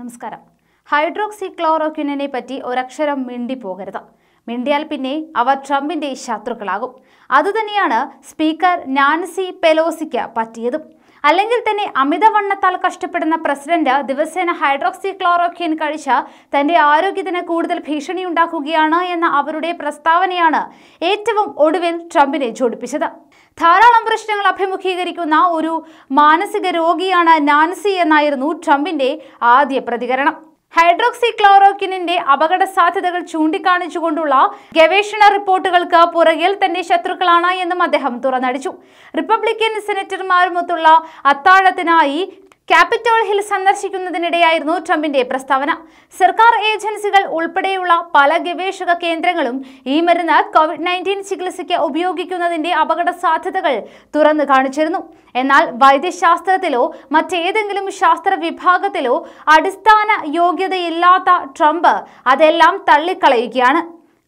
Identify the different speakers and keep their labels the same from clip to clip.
Speaker 1: നമസ്കാരം ഹൈഡ്രോക്സി ക്ലോറോക്വിനെ പറ്റി ഒരക്ഷരം മിണ്ടിപ്പോകരുത് മിണ്ടിയാൽ പിന്നെ അവർ ട്രംപിന്റെ ശത്രുക്കളാകും അതുതന്നെയാണ് സ്പീക്കർ നാൻസി പെലോസിക്ക് പറ്റിയതും അല്ലെങ്കിൽ തന്നെ അമിതവണ്ണത്താൽ കഷ്ടപ്പെടുന്ന പ്രസിഡന്റ് ദിവസേന ഹൈഡ്രോക്സി ക്ലോറോക്യൻ കഴിച്ച തന്റെ ആരോഗ്യത്തിന് കൂടുതൽ ഭീഷണിയുണ്ടാക്കുകയാണ് എന്ന അവരുടെ പ്രസ്താവനയാണ് ഏറ്റവും ഒടുവിൽ ട്രംപിനെ ജോടിപ്പിച്ചത് ധാരാളം പ്രശ്നങ്ങൾ അഭിമുഖീകരിക്കുന്ന ഒരു മാനസിക രോഗിയാണ് നാൻസി എന്നായിരുന്നു ട്രംപിന്റെ ആദ്യ പ്രതികരണം ഹൈഡ്രോക്സി ക്ലോറോക്കിനിന്റെ അപകട സാധ്യതകൾ ചൂണ്ടിക്കാണിച്ചുകൊണ്ടുള്ള ഗവേഷണ റിപ്പോർട്ടുകൾക്ക് പുറകിൽ തന്റെ ശത്രുക്കളാണ് എന്നും അദ്ദേഹം തുറന്നടിച്ചു റിപ്പബ്ലിക്കൻ സെനറ്റർമാരുമൊത്തുള്ള അത്താഴത്തിനായി ക്യാപിറ്റോൾ ഹിൽ സന്ദർശിക്കുന്നതിനിടെയായിരുന്നു ട്രംപിന്റെ പ്രസ്താവന സർക്കാർ ഏജൻസികൾ ഉൾപ്പെടെയുള്ള പല ഗവേഷക കേന്ദ്രങ്ങളും ഈ മരുന്ന് കോവിഡ് നയൻറ്റീൻ ചികിത്സയ്ക്ക് ഉപയോഗിക്കുന്നതിന്റെ അപകട സാധ്യതകൾ തുറന്നു കാണിച്ചിരുന്നു എന്നാൽ വൈദ്യശാസ്ത്രത്തിലോ മറ്റേതെങ്കിലും ശാസ്ത്ര വിഭാഗത്തിലോ അടിസ്ഥാന യോഗ്യതയില്ലാത്ത ട്രംപ് അതെല്ലാം തള്ളിക്കളയുകയാണ്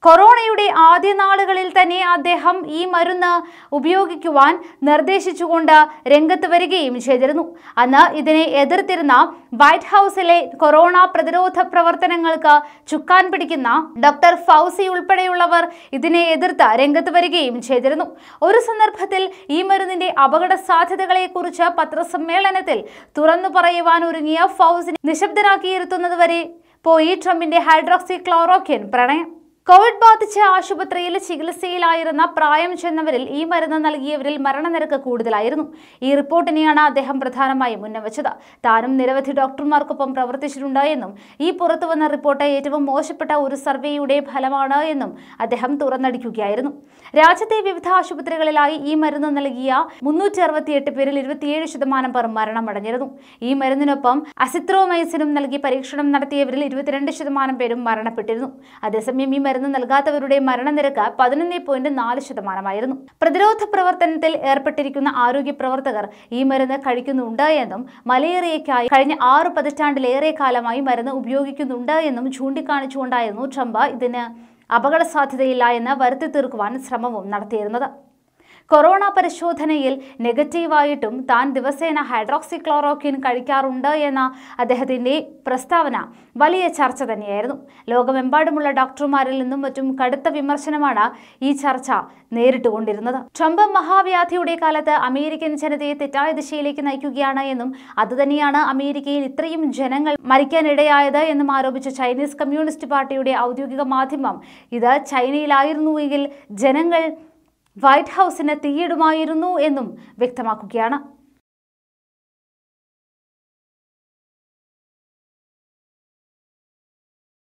Speaker 1: കൊറോണയുടെ ആദ്യ നാളുകളിൽ തന്നെ അദ്ദേഹം ഈ മരുന്ന് ഉപയോഗിക്കുവാൻ നിർദ്ദേശിച്ചുകൊണ്ട് രംഗത്ത് വരികയും ചെയ്തിരുന്നു അന്ന് ഇതിനെ എതിർത്തിരുന്ന വൈറ്റ് ഹൗസിലെ കൊറോണ പ്രതിരോധ പ്രവർത്തനങ്ങൾക്ക് ചുക്കാൻ പിടിക്കുന്ന ഡോക്ടർ ഫൗസി ഉൾപ്പെടെയുള്ളവർ ഇതിനെ എതിർത്ത് രംഗത്ത് വരികയും ചെയ്തിരുന്നു ഒരു സന്ദർഭത്തിൽ ഈ മരുന്നിന്റെ അപകട സാധ്യതകളെക്കുറിച്ച് പത്രസമ്മേളനത്തിൽ തുറന്നു പറയുവാൻ ഒരുങ്ങിയ ഫൗസിനെ നിശബ്ദരാക്കിയിരുത്തുന്നതുവരെ പോയി ട്രംപിന്റെ ഹൈഡ്രോക്സി ക്ലോറോക്കിൻ പ്രണയം കോവിഡ് ബാധിച്ച് ആശുപത്രിയിൽ ചികിത്സയിലായിരുന്ന പ്രായം ചെന്നവരിൽ ഈ മരുന്ന് നൽകിയവരിൽ മരണനിരക്ക് കൂടുതലായിരുന്നു ഈ റിപ്പോർട്ടിനെയാണ് അദ്ദേഹം പ്രധാനമായും ഉന്നവച്ചത് താനും നിരവധി ഡോക്ടർമാർക്കൊപ്പം പ്രവർത്തിച്ചിട്ടുണ്ട് എന്നും ഈ പുറത്തുവന്ന റിപ്പോർട്ട് ഏറ്റവും മോശപ്പെട്ട ഒരു സർവേയുടെ ഫലമാണ് എന്നും അദ്ദേഹം തുറന്നടിക്കുകയായിരുന്നു രാജ്യത്തെ വിവിധ ആശുപത്രികളിലായി ഈ മരുന്ന് നൽകിയ മുന്നൂറ്റി അറുപത്തിയെട്ട് പേരിൽ ഇരുപത്തിയേഴ് ശതമാനം പേർ മരണമടഞ്ഞിരുന്നു ഈ മരുന്നിനൊപ്പം അസിത്രോമൈസിനും നൽകി പരീക്ഷണം നടത്തിയവരിൽ ഇരുപത്തിരണ്ട് ശതമാനം പേരും മരണപ്പെട്ടിരുന്നു അതേസമയം ഈ മരുന്ന് നൽകാത്തവരുടെ മരണനിരക്ക് പതിനൊന്ന് പോയിന്റ് നാല് ശതമാനമായിരുന്നു പ്രതിരോധ പ്രവർത്തനത്തിൽ ഏർപ്പെട്ടിരിക്കുന്ന ആരോഗ്യ പ്രവർത്തകർ ഈ മരുന്ന് കഴിക്കുന്നുണ്ട് എന്നും മലേറിയയ്ക്കായി കഴിഞ്ഞ ആറ് പതിറ്റാണ്ടിലേറെ കാലമായി മരുന്ന് ഉപയോഗിക്കുന്നുണ്ട് എന്നും ചൂണ്ടിക്കാണിച്ചുകൊണ്ടായിരുന്നു ട്രംപ് ഇതിന് അപകട സാധ്യതയില്ല എന്ന് വരുത്തി തീർക്കുവാൻ ശ്രമവും നടത്തിയിരുന്നത് കൊറോണ പരിശോധനയിൽ നെഗറ്റീവായിട്ടും താൻ ദിവസേന ഹൈഡ്രോക്സിക്ലോറോക്വിൻ കഴിക്കാറുണ്ട് എന്ന അദ്ദേഹത്തിൻ്റെ പ്രസ്താവന വലിയ ചർച്ച തന്നെയായിരുന്നു ലോകമെമ്പാടുമുള്ള ഡോക്ടർമാരിൽ നിന്നും മറ്റും കടുത്ത വിമർശനമാണ് ഈ ചർച്ച നേരിട്ടുകൊണ്ടിരുന്നത് ട്രംപ് മഹാവ്യാധിയുടെ കാലത്ത് അമേരിക്കൻ ജനതയെ തെറ്റായ ദിശയിലേക്ക് നയിക്കുകയാണ് എന്നും അതുതന്നെയാണ് അമേരിക്കയിൽ ഇത്രയും ജനങ്ങൾ മരിക്കാനിടയായത് എന്നും ആരോപിച്ച ചൈനീസ് കമ്മ്യൂണിസ്റ്റ് പാർട്ടിയുടെ ഔദ്യോഗിക മാധ്യമം ഇത് ചൈനയിലായിരുന്നുവെങ്കിൽ ജനങ്ങൾ വൈറ്റ് ഹൌസിന് തീയിടുമായിരുന്നു എന്നും വ്യക്തമാക്കുകയാണ്